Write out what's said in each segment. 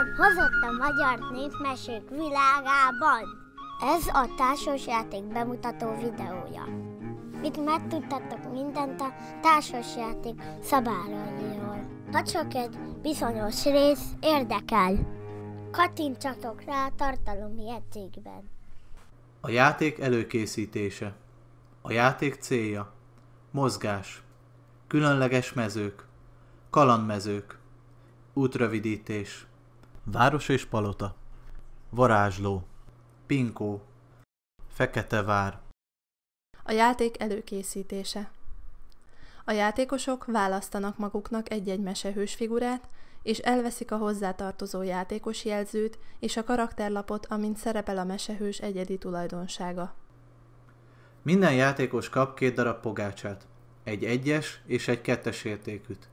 Isten hozott a magyar népmesék világában. Ez a társasjáték bemutató videója. Itt megtudtattok mindent a társasjáték szabályairól. Ha csak egy bizonyos rész érdekel, kattintsatok rá a tartalom jegyzékben. A játék előkészítése. A játék célja. Mozgás. Különleges mezők. Kalandmezők. Útrövidítés. Város és palota Varázsló Pinkó Fekete vár A játék előkészítése A játékosok választanak maguknak egy-egy mesehős figurát, és elveszik a hozzátartozó játékos jelzőt és a karakterlapot, amint szerepel a mesehős egyedi tulajdonsága. Minden játékos kap két darab pogácsát, egy egyes és egy kettes értékűt,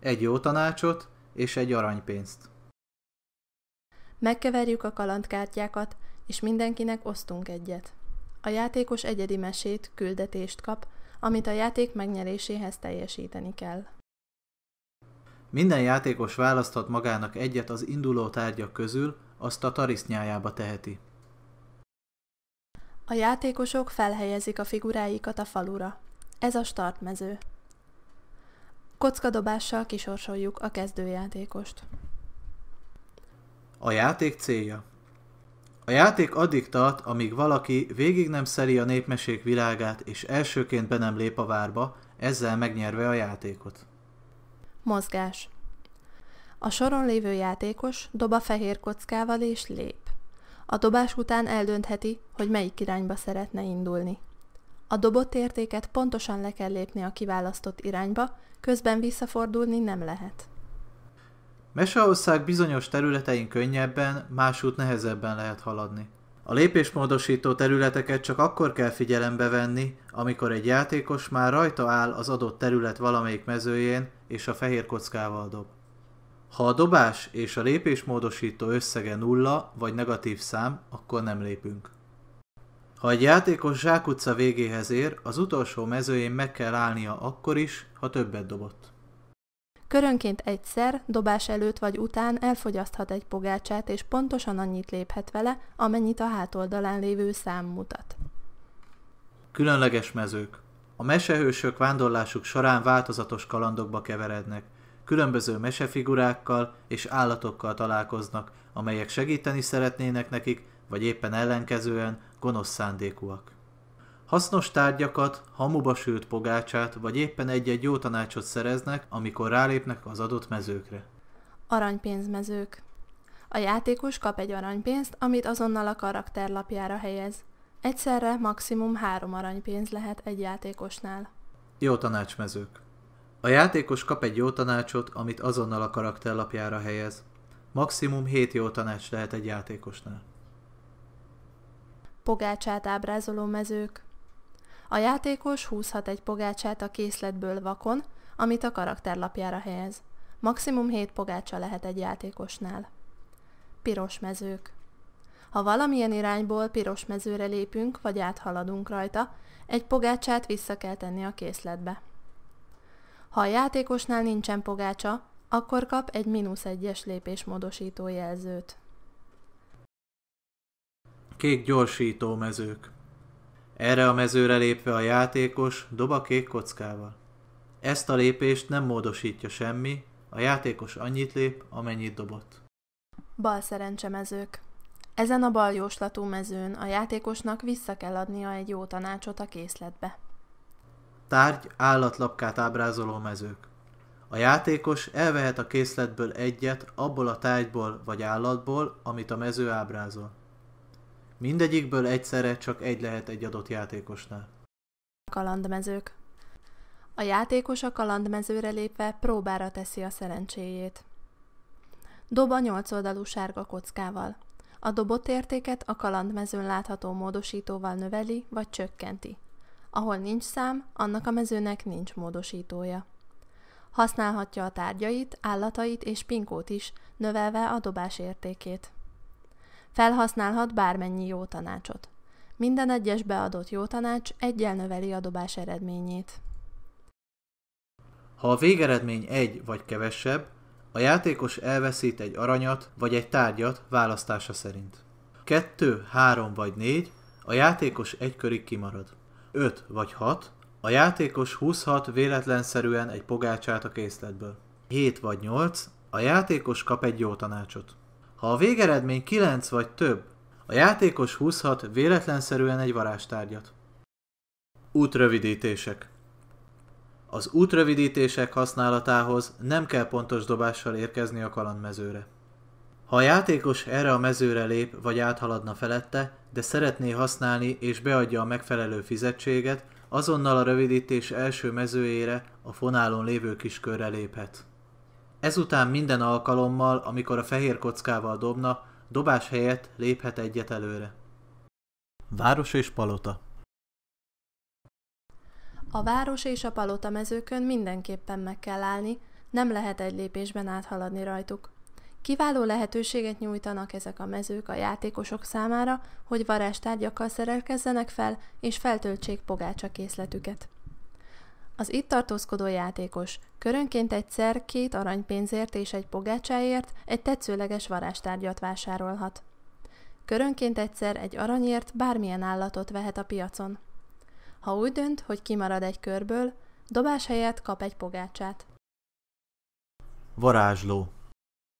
egy jó tanácsot és egy aranypénzt. Megkeverjük a kalandkártyákat, és mindenkinek osztunk egyet. A játékos egyedi mesét, küldetést kap, amit a játék megnyeréséhez teljesíteni kell. Minden játékos választhat magának egyet az induló tárgyak közül, azt a tarisznyájába teheti. A játékosok felhelyezik a figuráikat a falura. Ez a startmező. Kockadobással kisorsoljuk a kezdőjátékost. A játék célja A játék addig tart, amíg valaki végig nem szeri a népmesék világát, és elsőként be nem lép a várba, ezzel megnyerve a játékot. Mozgás A soron lévő játékos dob a fehér kockával és lép. A dobás után eldöntheti, hogy melyik irányba szeretne indulni. A dobott értéket pontosan le kell lépni a kiválasztott irányba, közben visszafordulni nem lehet. Meseország bizonyos területein könnyebben, másút nehezebben lehet haladni. A lépésmódosító területeket csak akkor kell figyelembe venni, amikor egy játékos már rajta áll az adott terület valamelyik mezőjén és a fehér kockával dob. Ha a dobás és a lépésmódosító összege nulla vagy negatív szám, akkor nem lépünk. Ha egy játékos zsákutca végéhez ér, az utolsó mezőjén meg kell állnia akkor is, ha többet dobott. Körönként egyszer, dobás előtt vagy után elfogyaszthat egy pogácsát, és pontosan annyit léphet vele, amennyit a hátoldalán lévő szám mutat. Különleges mezők A mesehősök vándorlásuk során változatos kalandokba keverednek. Különböző mesefigurákkal és állatokkal találkoznak, amelyek segíteni szeretnének nekik, vagy éppen ellenkezően gonosz szándékúak. Hasznos tárgyakat, hamuba sült pogácsát, vagy éppen egy-egy jó tanácsot szereznek, amikor rálépnek az adott mezőkre. Aranypénzmezők A játékos kap egy aranypénzt, amit azonnal a karakterlapjára helyez. Egyszerre maximum három aranypénz lehet egy játékosnál. Jó tanácsmezők A játékos kap egy jó tanácsot, amit azonnal a karakterlapjára helyez. Maximum 7 jó tanács lehet egy játékosnál. Pogácsát ábrázoló mezők a játékos húzhat egy pogácsát a készletből vakon, amit a karakterlapjára helyez. Maximum 7 pogácsa lehet egy játékosnál. Piros mezők Ha valamilyen irányból piros mezőre lépünk, vagy áthaladunk rajta, egy pogácsát vissza kell tenni a készletbe. Ha a játékosnál nincsen pogácsa, akkor kap egy mínusz egyes lépésmódosító jelzőt. Kék gyorsító mezők erre a mezőre lépve a játékos dob a kék kockával. Ezt a lépést nem módosítja semmi, a játékos annyit lép, amennyit dobott. Bal szerencsemezők. Ezen a bal jóslatú mezőn a játékosnak vissza kell adnia egy jó tanácsot a készletbe. Tárgy állatlapkát ábrázoló mezők. A játékos elvehet a készletből egyet abból a tárgyból vagy állatból, amit a mező ábrázol. Mindegyikből egyszerre csak egy lehet egy adott játékosnál. Kalandmezők A játékos a kalandmezőre lépve próbára teszi a szerencséjét. Dob a nyolc oldalú sárga kockával. A dobott értéket a kalandmezőn látható módosítóval növeli vagy csökkenti. Ahol nincs szám, annak a mezőnek nincs módosítója. Használhatja a tárgyait, állatait és pinkót is, növelve a dobás értékét. Felhasználhat bármennyi jó tanácsot. Minden egyes beadott jó tanács egyel növeli a dobás eredményét. Ha a végeredmény egy vagy kevesebb, a játékos elveszít egy aranyat vagy egy tárgyat választása szerint. 2, 3 vagy 4, a játékos egy körig kimarad. 5 vagy 6, a játékos húzhat véletlenszerűen egy pogácsát a készletből. 7 vagy 8, a játékos kap egy jó tanácsot. Ha a végeredmény 9 vagy több, a játékos húzhat véletlenszerűen egy varázstárgyat. Útrövidítések Az útrövidítések használatához nem kell pontos dobással érkezni a kalandmezőre. Ha a játékos erre a mezőre lép vagy áthaladna felette, de szeretné használni és beadja a megfelelő fizetséget, azonnal a rövidítés első mezőjére a fonálon lévő kiskörre léphet. Ezután minden alkalommal, amikor a fehér kockával dobna, dobás helyett léphet egyet előre. Város és palota A város és a palota mezőkön mindenképpen meg kell állni, nem lehet egy lépésben áthaladni rajtuk. Kiváló lehetőséget nyújtanak ezek a mezők a játékosok számára, hogy varázstárgyakkal szerelkezzenek fel, és feltöltsék pogácsa készletüket. Az itt tartózkodó játékos körönként egyszer két aranypénzért és egy pogácsáért egy tetszőleges varástárgyat vásárolhat. Körönként egyszer egy aranyért bármilyen állatot vehet a piacon. Ha úgy dönt, hogy kimarad egy körből, dobás helyett kap egy pogácsát. Varázsló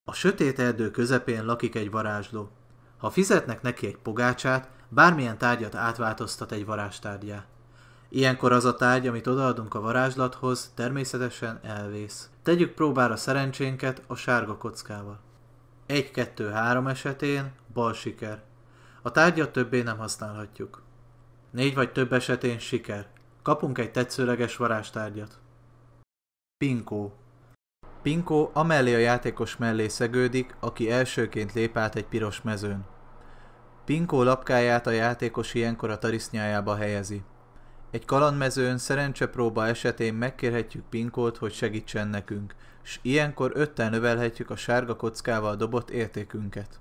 A sötét erdő közepén lakik egy varázsló. Ha fizetnek neki egy pogácsát, bármilyen tárgyat átváltoztat egy varázstárgyá. Ilyenkor az a tárgy, amit odaadunk a varázslathoz, természetesen elvész. Tegyük próbára szerencsénket a sárga kockával. 1-2-3 esetén bal siker. A tárgyat többé nem használhatjuk. 4 vagy több esetén siker. Kapunk egy tetszőleges varázstárgyat. Pinkó Pinkó amellé a játékos mellé szegődik, aki elsőként lép át egy piros mezőn. Pinkó lapkáját a játékos ilyenkor a tarisznyájába helyezi. Egy kalandmezőn szerencsepróba esetén megkérhetjük Pinkót, hogy segítsen nekünk, s ilyenkor öttel növelhetjük a sárga kockával dobott értékünket.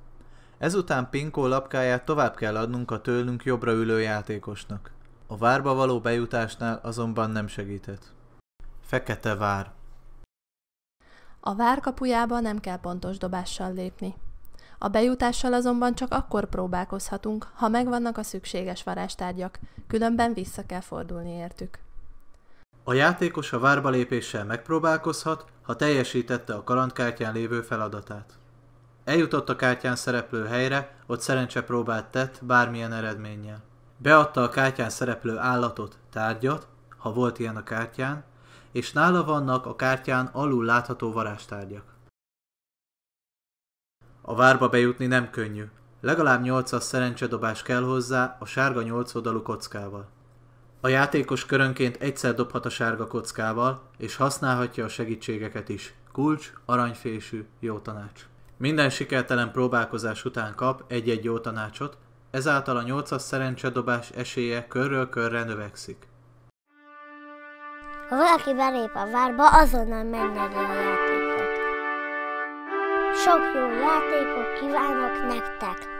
Ezután Pinkó lapkáját tovább kell adnunk a tőlünk jobbra ülő játékosnak. A várba való bejutásnál azonban nem segített. Fekete vár A vár kapujába nem kell pontos dobással lépni. A bejutással azonban csak akkor próbálkozhatunk, ha megvannak a szükséges varástárgyak, különben vissza kell fordulni értük. A játékos a várba lépéssel megpróbálkozhat, ha teljesítette a kalandkártyán lévő feladatát. Eljutott a kártyán szereplő helyre, ott szerencse próbát tett bármilyen eredménnyel. Beadta a kártyán szereplő állatot, tárgyat, ha volt ilyen a kártyán, és nála vannak a kártyán alul látható varástárgyak. A várba bejutni nem könnyű. Legalább 800 szerencsedobás kell hozzá a sárga 8 oldalú kockával. A játékos körönként egyszer dobhat a sárga kockával, és használhatja a segítségeket is. Kulcs, aranyfésű, jó tanács. Minden sikertelen próbálkozás után kap egy-egy jó tanácsot, ezáltal a 8-as szerencsedobás esélye körről körre növekszik. Ha valaki belép a várba, azonnal menjen a játék sok jó játékot kívánok nektek!